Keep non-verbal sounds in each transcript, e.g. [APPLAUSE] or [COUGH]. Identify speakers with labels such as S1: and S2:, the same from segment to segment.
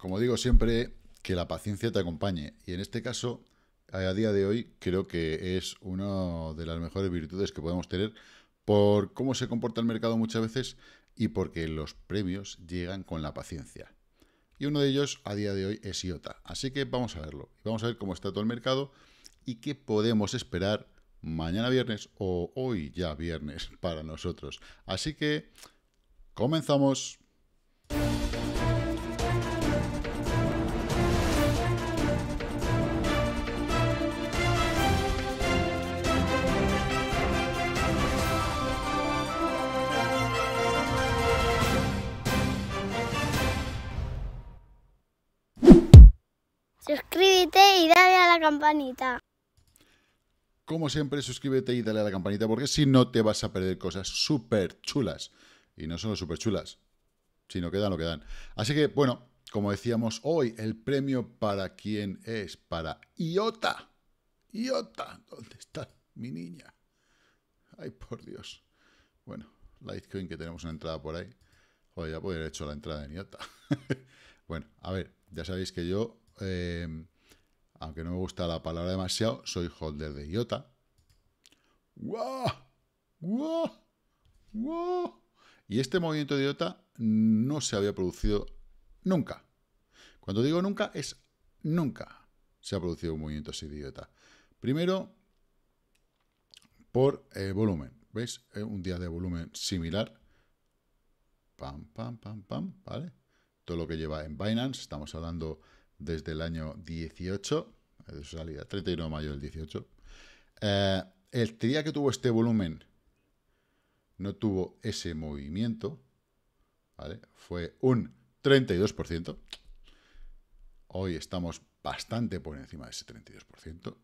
S1: como digo siempre, que la paciencia te acompañe. Y en este caso, a día de hoy, creo que es una de las mejores virtudes que podemos tener por cómo se comporta el mercado muchas veces y porque los premios llegan con la paciencia. Y uno de ellos a día de hoy es IOTA. Así que vamos a verlo. Vamos a ver cómo está todo el mercado y qué podemos esperar mañana viernes o hoy ya viernes [LAUGHS] para nosotros. Así que comenzamos. Suscríbete y dale a la campanita. Como siempre, suscríbete y dale a la campanita porque si no te vas a perder cosas súper chulas. Y no solo súper chulas, sino que dan lo que dan. Así que, bueno, como decíamos hoy, el premio para quién es, para Iota. Iota, ¿dónde está mi niña? Ay, por Dios. Bueno, Litecoin que tenemos una entrada por ahí. Joder, ya podría haber hecho la entrada en Iota. [LAUGHS] bueno, a ver, ya sabéis que yo Em, aunque no me gusta la palabra demasiado, soy holder de IOTA. ¡Wow! ¡Wow! ¡Wow! Y este movimiento de IOTA no se había producido nunca. Cuando digo nunca, es nunca se ha producido un movimiento así de IOTA. Primero, por eh, volumen. ¿Veis? Eh, un día de volumen similar. Pam, pam, pam, pam, ¿vale? Todo lo que lleva en Binance, estamos hablando desde el año 18, de su salida, 31 de mayo del 18. Eh, el día que tuvo este volumen no tuvo ese movimiento, Fue un 32%. Hoy estamos bastante por encima de ese 32%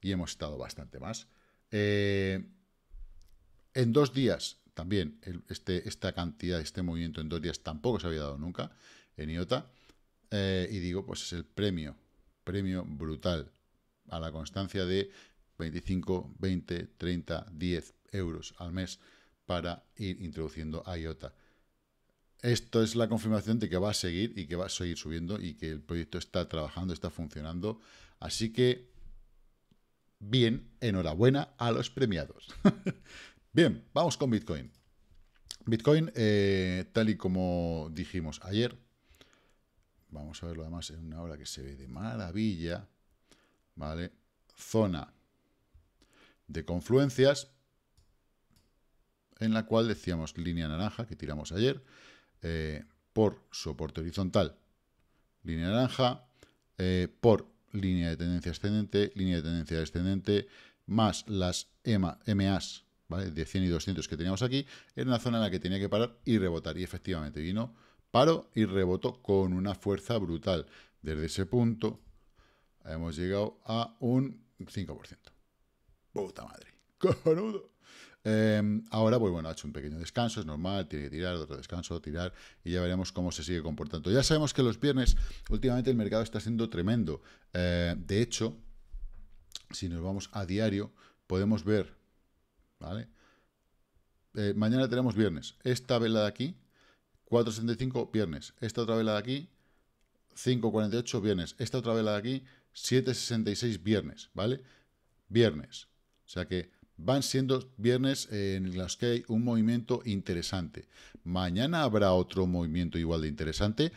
S1: y hemos estado bastante más. Eh, en dos días, también, este, esta cantidad, este movimiento en dos días tampoco se había dado nunca en IOTA. Eh, y digo, pues es el premio, premio brutal a la constancia de 25, 20, 30, 10 euros al mes para ir introduciendo IOTA. Esto es la confirmación de que va a seguir y que va a seguir subiendo y que el proyecto está trabajando, está funcionando. Así que, bien, enhorabuena a los premiados. [LAUGHS] bien, vamos con Bitcoin. Bitcoin, eh, tal y como dijimos ayer, Vamos a verlo además en una hora que se ve de maravilla. ¿Vale? Zona de confluencias en la cual decíamos línea naranja que tiramos ayer eh, por soporte horizontal, línea naranja, eh, por línea de tendencia ascendente, línea de tendencia descendente, más las EMA, MAs de 100 y 200 que teníamos aquí, era una zona en la que tenía que parar y rebotar. Y efectivamente vino paro y reboto con una fuerza brutal. Desde ese punto hemos llegado a un 5%. Puta madre. [LAUGHS] Cojonudo. Em, ahora, pues bueno, ha hecho un pequeño descanso, es normal, tiene que tirar, otro descanso, tirar, y ya veremos cómo se sigue comportando. Ya sabemos que los viernes, últimamente el mercado está siendo tremendo. Eh, de hecho, si nos vamos a diario, podemos ver, ¿vale? Eh, mañana tenemos viernes. Esta vela de aquí, 4.65, viernes. Esta otra vela de aquí, 5.48 viernes. Esta otra vela de aquí, 7.66 viernes, ¿vale? Viernes. O sea que van siendo viernes en los que hay un movimiento interesante. Mañana habrá otro movimiento igual de interesante.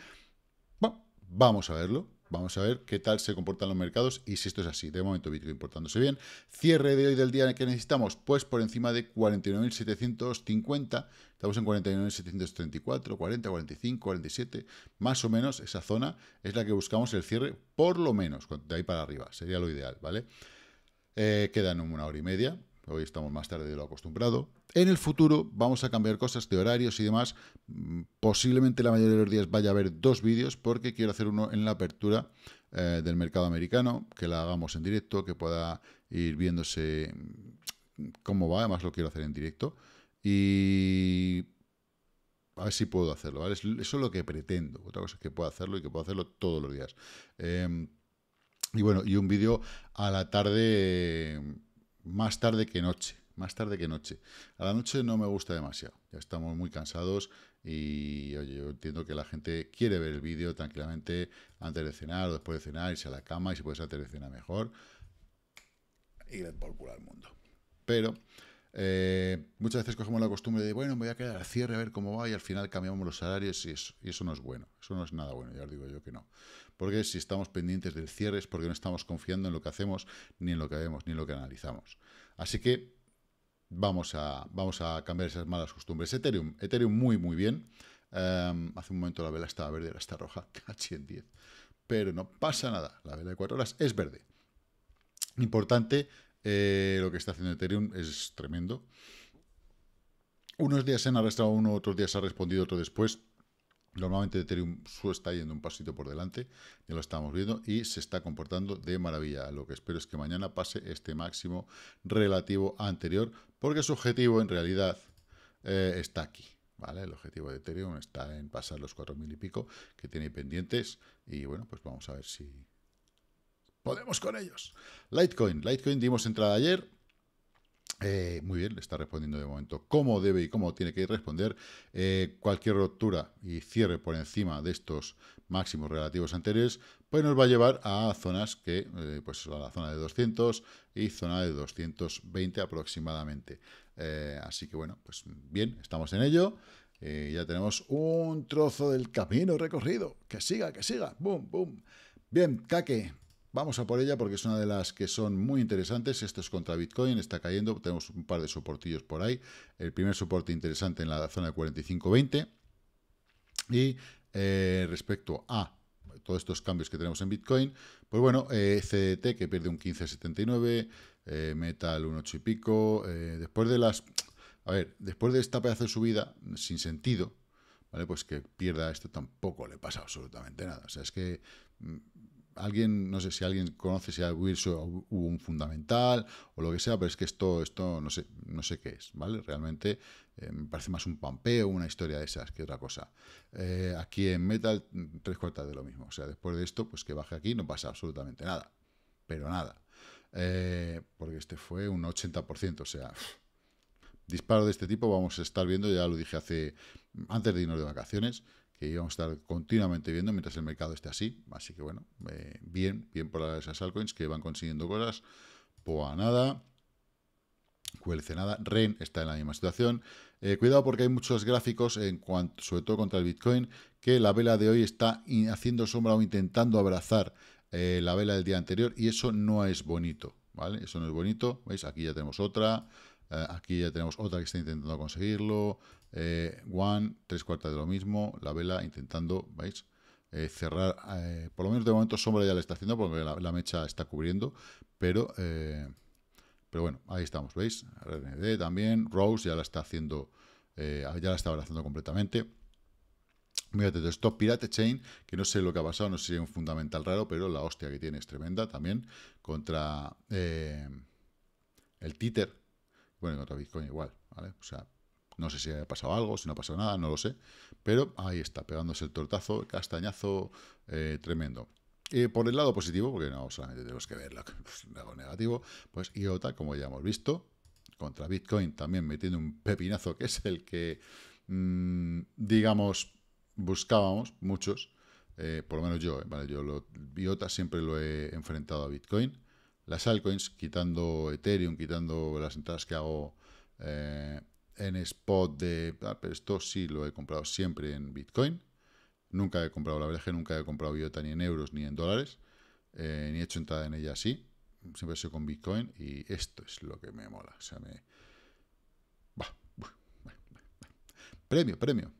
S1: Bueno, vamos a verlo. Vamos a ver qué tal se comportan los mercados y si esto es así. De momento Bitcoin importándose bien. Cierre de hoy del día en el que necesitamos, pues por encima de 49.750. Estamos en 49.734, 40, 45, 47. Más o menos esa zona es la que buscamos el cierre, por lo menos, de ahí para arriba. Sería lo ideal, ¿vale? Eh, quedan una hora y media hoy estamos más tarde de lo acostumbrado. En el futuro vamos a cambiar cosas de horarios y demás. Mm, posiblemente la mayoría de los días vaya a haber dos vídeos porque quiero hacer uno en la apertura eh, del mercado americano, que la hagamos en directo, que pueda ir viéndose mm, cómo va, además lo quiero hacer en directo. Y a ver si puedo hacerlo, ¿vale? Eso es lo que pretendo. Otra cosa es que pueda hacerlo y que pueda hacerlo todos los días. Em, y bueno, y un vídeo a la tarde más tarde que noche, más tarde que noche. A la noche no me gusta demasiado, ya estamos muy cansados y oye, yo entiendo que la gente quiere ver el vídeo tranquilamente antes de cenar o después de cenar, irse a la cama y si puedes antes de cenar mejor, ir por culo al mundo. Pero eh, muchas veces cogemos la costumbre de, bueno, me voy a quedar a cierre a ver cómo va y al final cambiamos los salarios y eso, no es bueno, eso no es nada bueno, ya os digo yo que no. Porque si estamos pendientes del cierre es porque no estamos confiando en lo que hacemos, ni en lo que vemos, ni en lo que analizamos. Así que vamos a, vamos a cambiar esas malas costumbres. Ethereum, Ethereum muy, muy bien. Em, hace un momento la vela estaba verde, ahora está roja, [LAUGHS] casi en 10. Pero no pasa nada, la vela de 4 horas es verde. Importante eh, lo que está haciendo Ethereum es tremendo. Unos días se han arrastrado uno, otros días ha respondido otro después. Normalmente Ethereum está yendo un pasito por delante, ya lo estamos viendo, y se está comportando de maravilla. Lo que espero es que mañana pase este máximo relativo anterior, porque su objetivo en realidad eh, está aquí. ¿vale? El objetivo de Ethereum está en pasar los 4.000 y pico que tiene pendientes, y bueno, pues vamos a ver si, Podemos con ellos. Litecoin. Litecoin dimos entrada ayer. Eh, muy bien, le está respondiendo de momento cómo debe y cómo tiene que responder. Eh, cualquier ruptura y cierre por encima de estos máximos relativos anteriores, pues nos va a llevar a zonas que, eh, pues a la zona de 200 y zona de 220 aproximadamente. así que bueno, pues bien, estamos en ello. ya tenemos un trozo del camino recorrido. Que siga, que siga. Boom, boom. Bien, Kake, Vamos a por ella porque es una de las que son muy interesantes. Esto es contra Bitcoin, está cayendo. Tenemos un par de soportillos por ahí. El primer soporte interesante en la zona de 45.20. Y eh, respecto a todos estos cambios que tenemos en Bitcoin, pues bueno, eh, CDT que pierde un 15.79, eh, Metal un 8 y pico. después de las. A ver, después de esta pedazo de subida, sin sentido, ¿vale? Pues que pierda esto tampoco le pasa absolutamente nada. O sea, es que mm, alguien, no sé si alguien conoce si hubo un fundamental o lo que sea, pero es que esto, esto no sé, no sé qué es, ¿vale? Realmente eh, me parece más un pampeo, una historia de esas que otra cosa. Eh, aquí en Metal, tres cuartas de lo mismo. O sea, después de esto, pues que baje aquí, no pasa absolutamente nada. Pero nada. Eh, porque este fue un 80%, o sea. Disparo de este tipo vamos a estar viendo, ya lo dije hace antes de irnos de vacaciones, que íbamos a estar continuamente viendo mientras el mercado esté así. Así que bueno, eh, bien, bien por esas altcoins que van consiguiendo cosas. Poa nada, QLC nada, REN está en la misma situación. Eh, cuidado porque hay muchos gráficos, en cuanto, sobre todo contra el Bitcoin, que la vela de hoy está haciendo sombra o intentando abrazar eh, la vela del día anterior y eso no es bonito, ¿vale? Eso no es bonito, ¿veis? Aquí ya tenemos otra, aquí ya tenemos otra que está intentando conseguirlo, one, eh, tres cuartas de lo mismo. La vela intentando, ¿veis? Eh, cerrar, eh, por lo menos de momento sombra ya le está haciendo porque la, mecha está cubriendo, pero, pero bueno, ahí estamos, ¿veis? RND también, Rose ya la está haciendo, ya la está abrazando completamente. Mírate, esto Pirate Chain, que no sé lo que ha pasado, no sé si es un fundamental raro, pero la hostia que tiene es tremenda también, contra el Títer, bueno, contra Bitcoin igual, ¿vale? O sea, no sé si ha pasado algo, si no ha pasado nada, no lo sé. Pero ahí está, pegándose el tortazo, castañazo eh, tremendo. por el lado positivo, porque no solamente tenemos que ver [LAUGHS] lado negativo, pues IOTA, como ya hemos visto, contra Bitcoin también metiendo un pepinazo que es el que, mm, digamos, buscábamos muchos, eh, por lo menos yo, eh, ¿vale? Yo lo, IOTA siempre lo he enfrentado a Bitcoin. Las altcoins, quitando Ethereum, quitando las entradas que hago en spot de, ah, esto sí lo he comprado siempre en Bitcoin. Nunca he comprado, la verdad nunca he comprado Biota ni en euros ni en dólares, eh, ni he hecho entrada en ella así. Siempre he sido con Bitcoin y esto es lo que me mola. O sea, me... premio, premio.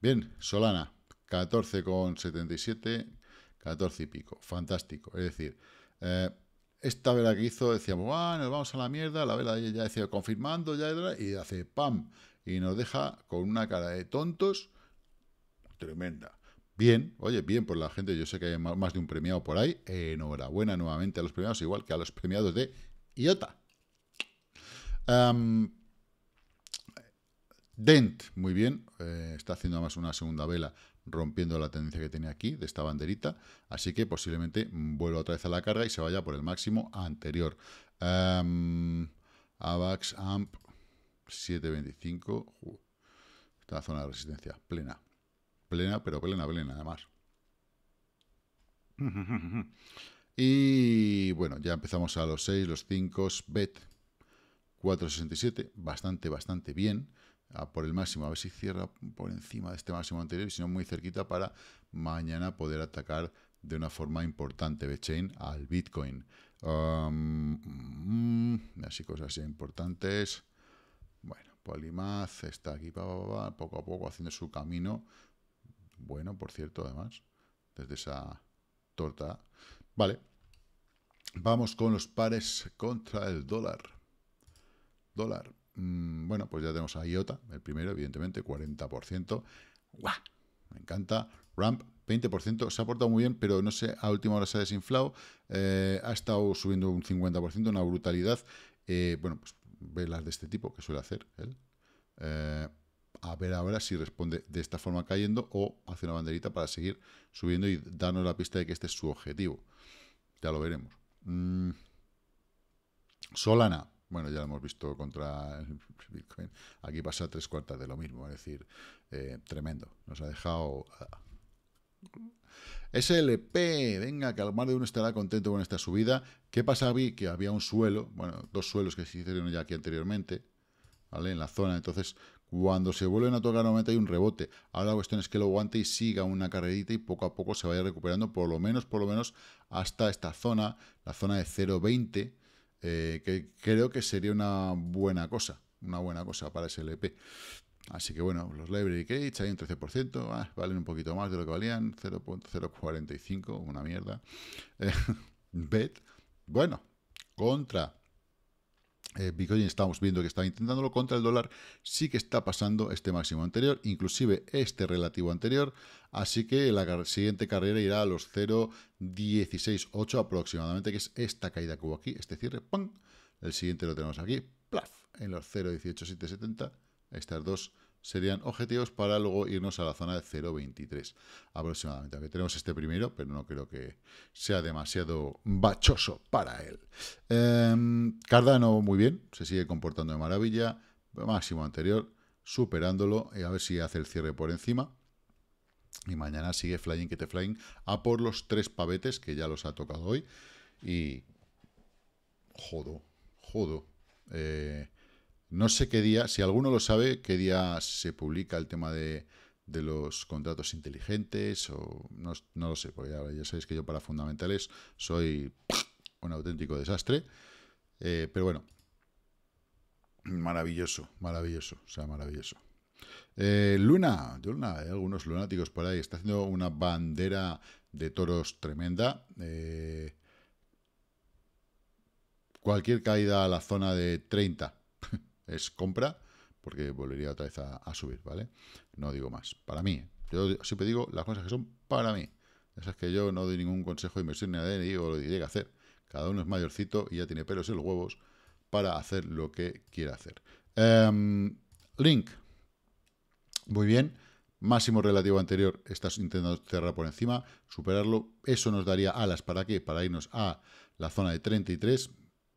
S1: Bien, Solana, 14,77, 14 y pico. Fantástico. Es decir, eh, esta vela que hizo, decíamos, ah, nos vamos a la mierda, la vela ya decía, confirmando, ya, y hace pam, y nos deja con una cara de tontos tremenda. Bien, oye, bien por la gente, yo sé que hay más de un premiado por ahí, enhorabuena nuevamente a los premiados, igual que a los premiados de IOTA. Dent, muy bien, eh, está haciendo más una segunda vela rompiendo la tendencia que tenía aquí, de esta banderita, así que posiblemente vuelva otra vez a la carga y se vaya por el máximo anterior. Em, AVAX AMP 725, esta zona de resistencia plena, plena, pero plena, plena, además. [LAUGHS] Y bueno, ya empezamos a los 6, los 5, BET 467, bastante, bastante bien por el máximo, a ver si cierra por encima de este máximo anterior y si no muy cerquita para mañana poder atacar de una forma importante al Bitcoin. Um, mm, así cosas importantes. Bueno, Polimaz está aquí poco a poco haciendo su camino. Bueno, por cierto, además, desde esa torta. Vale, vamos con los pares contra el dólar. Dólar, Mm, bueno, pues ya tenemos a IOTA, el primero, evidentemente, 40%. ¡Guau! Me encanta. Ramp, 20%. Se ha portado muy bien, pero no sé, a última hora se ha desinflado. Eh, ha estado subiendo un 50%, una brutalidad. Eh, bueno, pues velas de este tipo que suele hacer él. Eh, a ver ahora si responde de esta forma cayendo o hace una banderita para seguir subiendo y darnos la pista de que este es su objetivo. Ya lo veremos. Mm, Solana, bueno, ya lo hemos visto contra el [LAUGHS] Bitcoin. Aquí pasa tres cuartas de lo mismo, es decir, eh, tremendo. Nos ha dejado... Ah. SLP, venga, que al mar de uno estará contento con esta subida. ¿Qué pasa, Vi? Que había un suelo, bueno, dos suelos que se hicieron ya aquí anteriormente, ¿vale? En la zona, entonces, cuando se vuelven a tocar nuevamente hay un rebote. Ahora la cuestión es que lo aguante y siga una carrerita y poco a poco se vaya recuperando, por lo menos, por lo menos, hasta esta zona, la zona de 0.20, eh, que creo que sería una buena cosa, una buena cosa para SLP. Así que bueno, los library Cage hay un 13%, valen un poquito más de lo que valían, 0.045, una mierda. [LAUGHS] Eh, bet, bueno, contra eh, Bitcoin estamos viendo que está intentándolo contra el dólar, sí que está pasando este máximo anterior, inclusive este relativo anterior, así que la siguiente carrera irá a los 0.168 aproximadamente, que es esta caída que hubo aquí, este cierre, ¡pum! El siguiente lo tenemos aquí, ¡plaf! En los 0.18770, estas dos serían objetivos para luego irnos a la zona de 0.23 aproximadamente. tenemos este primero, pero no creo que sea demasiado bachoso para él. Em, Cardano muy bien, se sigue comportando de maravilla. Máximo anterior, superándolo. y a ver si hace el cierre por encima. Y mañana sigue flying que te flying a por los tres pavetes que ya los ha tocado hoy. Y... Jodo, jodo. Eh, no sé qué día, si alguno lo sabe, qué día se publica el tema de, los contratos inteligentes o no, lo sé, porque ya, sabéis que yo para fundamentales soy un auténtico desastre. Eh, pero bueno, maravilloso, maravilloso, o sea, maravilloso. Eh, Luna, Luna, hay algunos lunáticos por ahí, está haciendo una bandera de toros tremenda. Eh, cualquier caída a la zona de 30 es compra, porque volvería otra vez a, subir, ¿vale? No digo más. Para mí, ¿eh? yo siempre digo las cosas que son para mí. Esas que yo no doy ningún consejo de inversión ni nada, ni digo lo que hacer. Cada uno es mayorcito y ya tiene pelos en los huevos para hacer lo que quiera hacer. Em, link. Muy bien. Máximo relativo anterior, estás intentando cerrar por encima, superarlo. Eso nos daría alas para qué? Para irnos a la zona de 33.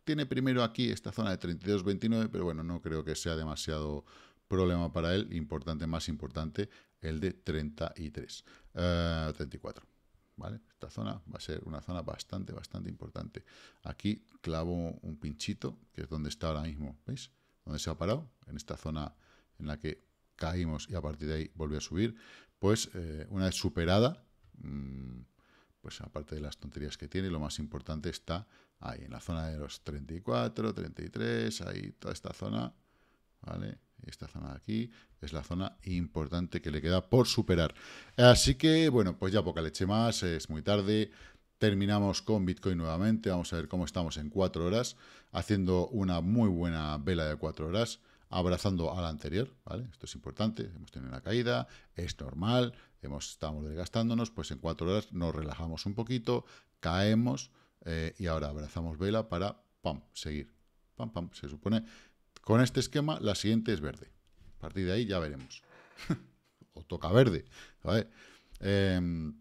S1: Tiene primero aquí esta zona de 32, 29, pero bueno, no creo que sea demasiado problema para él. Importante, más importante, el de 33, 34. Eh, ¿Vale? Esta zona va a ser una zona bastante, bastante importante. Aquí clavo un pinchito, que es donde está ahora mismo, ¿veis? Donde se ha parado, en esta zona en la que caímos y a partir de ahí volvió a subir. Pues eh, una vez superada, mm, pues aparte de las tonterías que tiene, lo más importante está ahí, en la zona de los 34, 33, ahí toda esta zona, ¿vale? Esta zona de aquí es la zona importante que le queda por superar. Así que, bueno, pues ya poca leche más, es muy tarde. Terminamos con Bitcoin nuevamente, vamos a ver cómo estamos en 4 horas, haciendo una muy buena vela de 4 horas abrazando a la anterior, ¿vale? Esto es importante, hemos tenido una caída, es normal, hemos, estamos desgastándonos, pues en cuatro horas nos relajamos un poquito, caemos eh, y ahora abrazamos vela para, pam, seguir. Pam, pam, se supone. Con este esquema, la siguiente es verde. A partir de ahí ya veremos. [LAUGHS] o toca verde, em,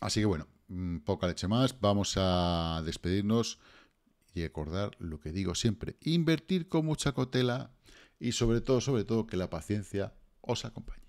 S1: así que bueno, mm, poca leche más, vamos a despedirnos y acordar lo que digo siempre, invertir con mucha cautela y sobre todo, sobre todo, que la paciencia os acompañe.